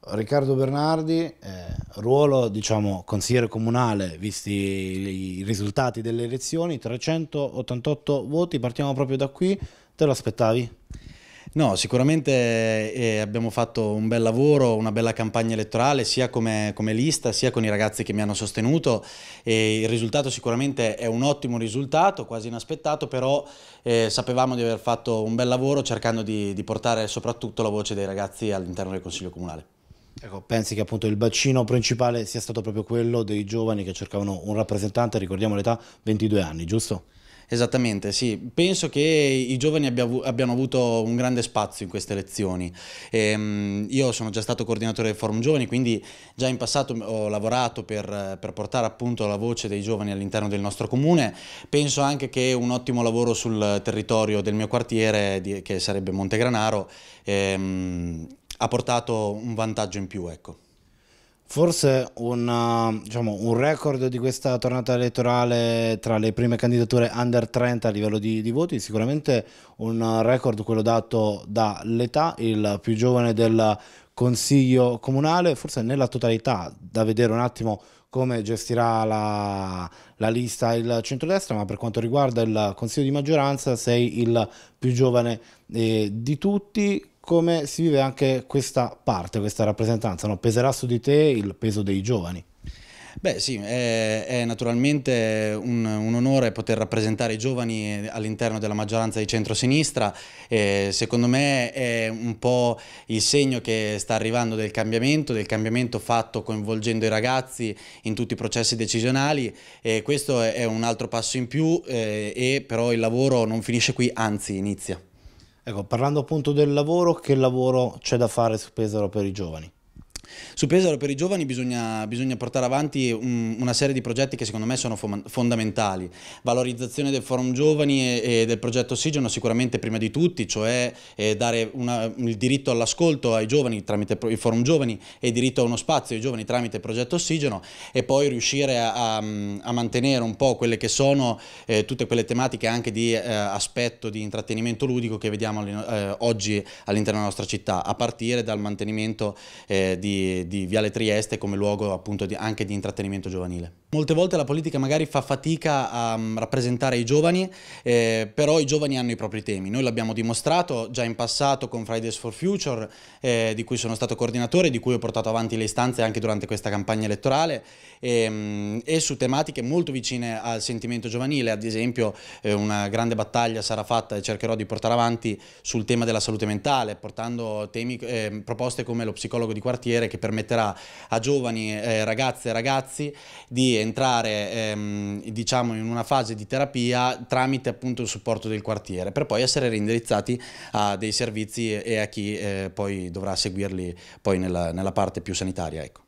Riccardo Bernardi, eh, ruolo diciamo, consigliere comunale, visti i risultati delle elezioni, 388 voti, partiamo proprio da qui, te lo aspettavi? No, sicuramente eh, abbiamo fatto un bel lavoro, una bella campagna elettorale sia come, come, lista sia con i ragazzi che mi hanno sostenuto e il risultato sicuramente è un ottimo risultato, quasi inaspettato, però eh, sapevamo di aver fatto un bel lavoro cercando di, di portare soprattutto la voce dei ragazzi all'interno del Consiglio Comunale. Ecco, pensi che appunto il bacino principale sia stato proprio quello dei giovani che cercavano un rappresentante, ricordiamo l'età, 22 anni, giusto? Esattamente, sì. Penso che i giovani abbiano avuto un grande spazio in queste elezioni. Ehm, io sono già stato coordinatore del Forum Giovani, quindi già in passato ho lavorato per, per portare appunto la voce dei giovani all'interno del nostro comune. Penso anche che un ottimo lavoro sul territorio del mio quartiere, che sarebbe Montegranaro, ehm, ha portato un vantaggio in più. Ecco. Forse un, uh, diciamo, un, record di questa tornata elettorale tra le prime candidature under 30 a livello di, di voti, sicuramente un record quello dato dall'età, il più giovane del consiglio comunale, forse nella totalità, da vedere un attimo come gestirà la, la, lista il centrodestra, ma per quanto riguarda il consiglio di maggioranza sei il più giovane eh, di tutti come si vive anche questa parte, questa rappresentanza? No? Peserà su di te il peso dei giovani? Beh sì, è, è naturalmente un, un, onore poter rappresentare i giovani all'interno della maggioranza di centrosinistra, eh, secondo me è un po' il segno che sta arrivando del cambiamento, del cambiamento fatto coinvolgendo i ragazzi in tutti i processi decisionali e questo è un altro passo in più eh, e però il lavoro non finisce qui, anzi inizia. Ecco, parlando appunto del lavoro, che lavoro c'è da fare su Pesaro per i giovani? Su Pesaro per i giovani bisogna, bisogna portare avanti un, una serie di progetti che secondo me sono fondamentali. Valorizzazione del forum giovani e, e del progetto Ossigeno sicuramente prima di tutti, cioè eh, dare una, il diritto all'ascolto ai giovani tramite il forum giovani e il diritto a uno spazio ai giovani tramite il progetto Ossigeno e poi riuscire a, a, a mantenere un po' quelle che sono eh, tutte quelle tematiche anche di eh, aspetto di intrattenimento ludico che vediamo eh, oggi all'interno della nostra città, a partire dal mantenimento eh, di di, Viale Trieste come luogo appunto di, anche di intrattenimento giovanile. Molte volte la politica magari fa fatica a mm, rappresentare i giovani, eh, però i giovani hanno i propri temi. Noi l'abbiamo dimostrato già in passato con Fridays for Future, eh, di cui sono stato coordinatore, di cui ho portato avanti le istanze anche durante questa campagna elettorale, ehm, e su tematiche molto vicine al sentimento giovanile. Ad esempio eh, una grande battaglia sarà fatta e cercherò di portare avanti sul tema della salute mentale, portando temi, eh, proposte come lo psicologo di quartiere che permetterà a giovani, eh, ragazze e ragazzi di entrare ehm, diciamo in una fase di terapia tramite appunto il supporto del quartiere per poi essere reindirizzati a dei servizi e a chi eh, poi dovrà seguirli poi nella, nella parte più sanitaria. Ecco.